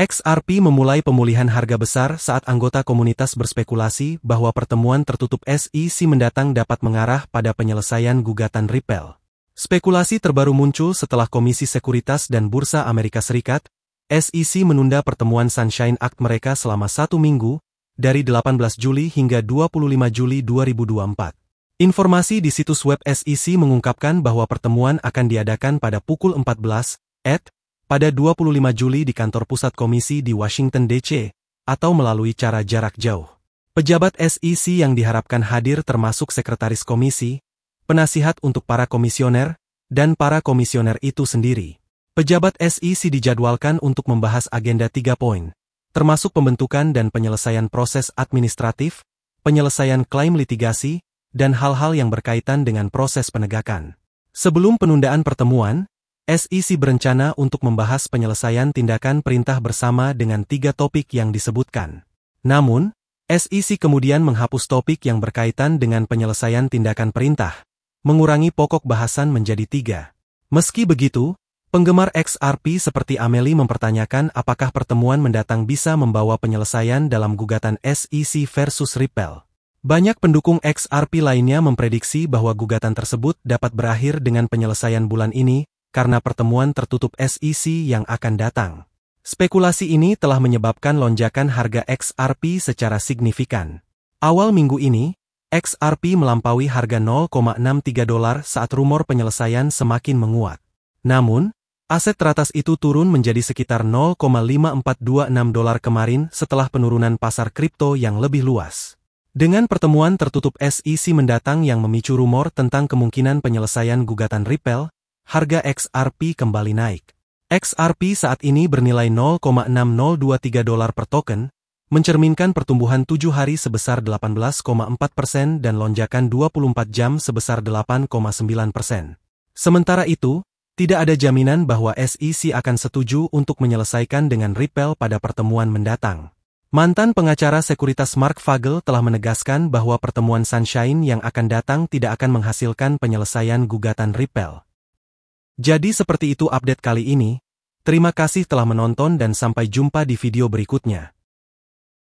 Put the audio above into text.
XRP memulai pemulihan harga besar saat anggota komunitas berspekulasi bahwa pertemuan tertutup SEC mendatang dapat mengarah pada penyelesaian gugatan Ripple. Spekulasi terbaru muncul setelah Komisi Sekuritas dan Bursa Amerika Serikat, SEC menunda pertemuan Sunshine Act mereka selama satu minggu, dari 18 Juli hingga 25 Juli 2024. Informasi di situs web SEC mengungkapkan bahwa pertemuan akan diadakan pada pukul 14, at, pada 25 Juli di kantor pusat komisi di Washington DC, atau melalui cara jarak jauh. Pejabat SEC yang diharapkan hadir termasuk sekretaris komisi, penasihat untuk para komisioner, dan para komisioner itu sendiri. Pejabat SEC dijadwalkan untuk membahas agenda tiga poin, termasuk pembentukan dan penyelesaian proses administratif, penyelesaian klaim litigasi, dan hal-hal yang berkaitan dengan proses penegakan. Sebelum penundaan pertemuan, SEC berencana untuk membahas penyelesaian tindakan perintah bersama dengan tiga topik yang disebutkan. Namun, SEC kemudian menghapus topik yang berkaitan dengan penyelesaian tindakan perintah, mengurangi pokok bahasan menjadi tiga. Meski begitu, penggemar XRP seperti Ameli mempertanyakan apakah pertemuan mendatang bisa membawa penyelesaian dalam gugatan SEC versus Ripple. Banyak pendukung XRP lainnya memprediksi bahwa gugatan tersebut dapat berakhir dengan penyelesaian bulan ini, karena pertemuan tertutup SEC yang akan datang. Spekulasi ini telah menyebabkan lonjakan harga XRP secara signifikan. Awal minggu ini, XRP melampaui harga 0,63 dolar saat rumor penyelesaian semakin menguat. Namun, aset teratas itu turun menjadi sekitar 0,5426 dolar kemarin setelah penurunan pasar kripto yang lebih luas. Dengan pertemuan tertutup SEC mendatang yang memicu rumor tentang kemungkinan penyelesaian gugatan Ripple, harga XRP kembali naik. XRP saat ini bernilai 0,6023 dolar per token, mencerminkan pertumbuhan 7 hari sebesar 18,4 persen dan lonjakan 24 jam sebesar 8,9 persen. Sementara itu, tidak ada jaminan bahwa SEC akan setuju untuk menyelesaikan dengan Ripple pada pertemuan mendatang. Mantan pengacara sekuritas Mark Fagel telah menegaskan bahwa pertemuan Sunshine yang akan datang tidak akan menghasilkan penyelesaian gugatan Ripple. Jadi seperti itu update kali ini, terima kasih telah menonton dan sampai jumpa di video berikutnya.